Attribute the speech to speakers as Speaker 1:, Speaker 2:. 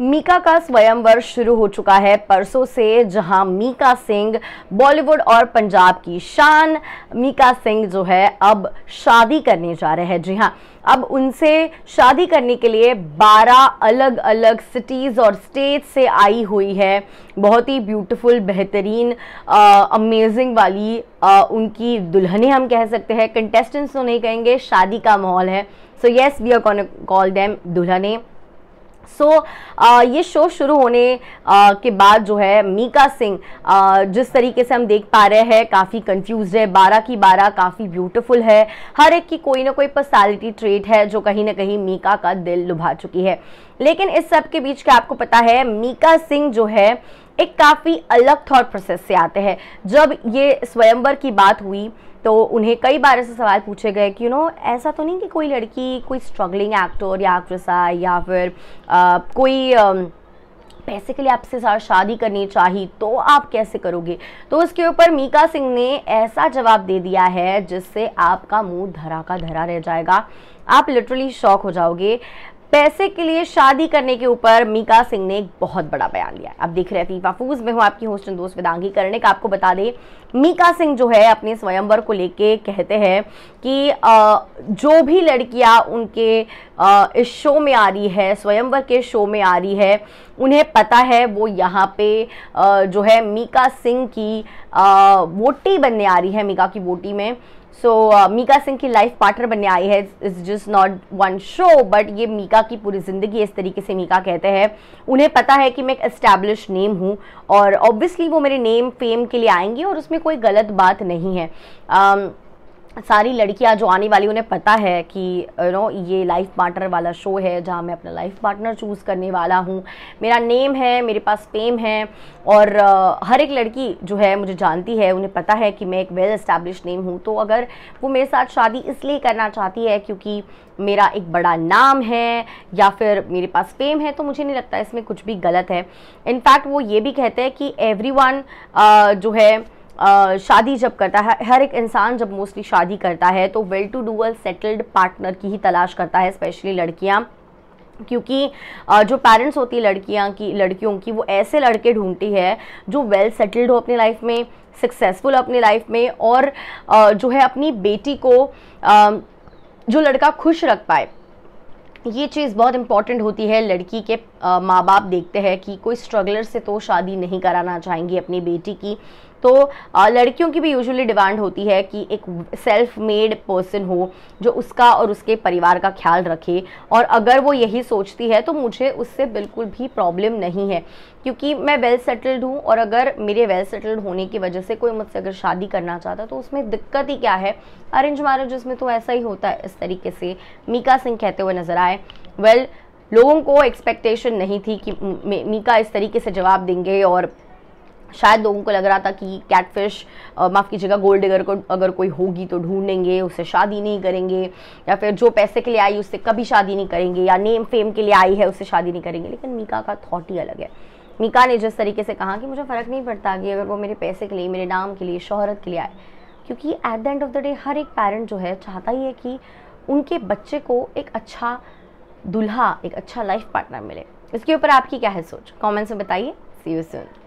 Speaker 1: मीका का स्वयंवर शुरू हो चुका है परसों से जहां मीका सिंह बॉलीवुड और पंजाब की शान मीका सिंह जो है अब शादी करने जा रहे हैं जी हाँ अब उनसे शादी करने के लिए 12 अलग अलग सिटीज़ और स्टेट से आई हुई है बहुत ही ब्यूटीफुल बेहतरीन अमेजिंग वाली आ, उनकी दुल्हने हम कह सकते हैं कंटेस्टेंट्स तो नहीं कहेंगे शादी का माहौल है so yes we are call them दुल्हने सो so, ये शो शुरू होने आ, के बाद जो है मीका सिंह जिस तरीके से हम देख पा रहे हैं काफ़ी कंफ्यूज है बारह की बारह काफ़ी ब्यूटीफुल है हर एक की कोई ना कोई पर्सनैलिटी ट्रेट है जो कहीं ना कहीं मीका का दिल लुभा चुकी है लेकिन इस सब के बीच क्या आपको पता है मीका सिंह जो है एक काफ़ी अलग थॉट प्रोसेस से आते हैं जब ये स्वयंवर की बात हुई तो उन्हें कई बार ऐसे सवाल पूछे गए कि यू नो ऐसा तो नहीं कि कोई लड़की कोई स्ट्रगलिंग एक्टर या एक्ट्रेस आए या फिर आ, कोई आ, पैसे के लिए आपसे शादी करनी चाहिए तो आप कैसे करोगे तो उसके ऊपर मीका सिंह ने ऐसा जवाब दे दिया है जिससे आपका मुंह धरा का धरा रह जाएगा आप लिटरली शॉक हो जाओगे पैसे के लिए शादी करने के ऊपर मीका सिंह ने एक बहुत बड़ा बयान लिया आप देख रहे हैं फूज में हूँ आपकी होस्ट दोस्त वेदांगी करने का आपको बता दें मीका सिंह जो है अपने स्वयंवर को लेके कहते हैं कि जो भी लड़कियाँ उनके इस शो में आ रही है स्वयंवर के शो में आ रही है उन्हें पता है वो यहाँ पे जो है मीका सिंह की वोटी बनने आ रही है मीका की वोटी में सो so, uh, मीका सिंह की लाइफ पार्टनर बनने आई है is just not one show but ये मीका की पूरी ज़िंदगी इस तरीके से मीका कहते हैं उन्हें पता है कि मैं एक इस्टेब्लिश नेम हूँ और ऑब्वियसली वो मेरे नेम फेम के लिए आएंगी और उसमें कोई गलत बात नहीं है um, सारी लड़कियां जो आने वाली उन्हें पता है कि यू नो ये लाइफ पार्टनर वाला शो है जहाँ मैं अपना लाइफ पार्टनर चूज़ करने वाला हूँ मेरा नेम है मेरे पास फेम है और uh, हर एक लड़की जो है मुझे जानती है उन्हें पता है कि मैं एक वेल इस्टेब्लिश नेम हूँ तो अगर वो मेरे साथ शादी इसलिए करना चाहती है क्योंकि मेरा एक बड़ा नाम है या फिर मेरे पास फेम है तो मुझे नहीं लगता इसमें कुछ भी गलत है इनफैक्ट वो ये भी कहते हैं कि एवरी uh, जो है आ, शादी जब करता है हर एक इंसान जब मोस्टली शादी करता है तो well to do well settled partner की ही तलाश करता है स्पेशली लड़कियाँ क्योंकि जो पेरेंट्स होती है लड़कियाँ की लड़कियों की वो ऐसे लड़के ढूंढती है जो वेल सेटल्ड हो अपनी लाइफ में सक्सेसफुल अपनी लाइफ में और जो है अपनी बेटी को जो लड़का खुश रख पाए ये चीज़ बहुत इंपॉर्टेंट होती है लड़की के माँ बाप देखते हैं कि कोई स्ट्रगलर से तो शादी नहीं कराना चाहेंगी अपनी बेटी की तो लड़कियों की भी यूजुअली डिमांड होती है कि एक सेल्फ मेड पर्सन हो जो उसका और उसके परिवार का ख्याल रखे और अगर वो यही सोचती है तो मुझे उससे बिल्कुल भी प्रॉब्लम नहीं है क्योंकि मैं वेल सेटल्ड हूँ और अगर मेरे वेल सेटल्ड होने की वजह से कोई मुझसे अगर शादी करना चाहता तो उसमें दिक्कत ही क्या है अरेंज मैरिज में तो ऐसा ही होता है इस तरीके से मीका सिंह कहते हुए नजर आए वेल लोगों को एक्सपेक्टेशन नहीं थी कि मीका इस तरीके से जवाब देंगे और शायद लोगों को लग रहा था कि कैटफिश माफ़ कीजिएगा गोल्ड डिगर को अगर कोई होगी तो ढूंढेंगे उससे शादी नहीं करेंगे या फिर जो पैसे के लिए आई उससे कभी शादी नहीं करेंगे या नेम फेम के लिए आई है उससे शादी नहीं करेंगे लेकिन मीका का थॉट ही अलग है मीका ने जिस तरीके से कहा कि मुझे फ़र्क नहीं पड़ता कि अगर वो मेरे पैसे के लिए मेरे नाम के लिए शोहरत के लिए आए क्योंकि at the end of the day हर एक पेरेंट जो है चाहता ही है कि उनके बच्चे को एक अच्छा दुल्हा एक अच्छा लाइफ पार्टनर मिले इसके ऊपर आपकी क्या है सोच कॉमेंट्स में बताइए सी यू सून